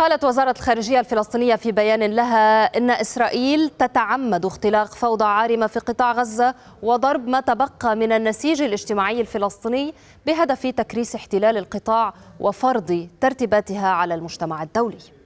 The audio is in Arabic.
قالت وزارة الخارجية الفلسطينية في بيان لها إن إسرائيل تتعمد اختلاق فوضى عارمة في قطاع غزة وضرب ما تبقى من النسيج الاجتماعي الفلسطيني بهدف تكريس احتلال القطاع وفرض ترتيباتها على المجتمع الدولي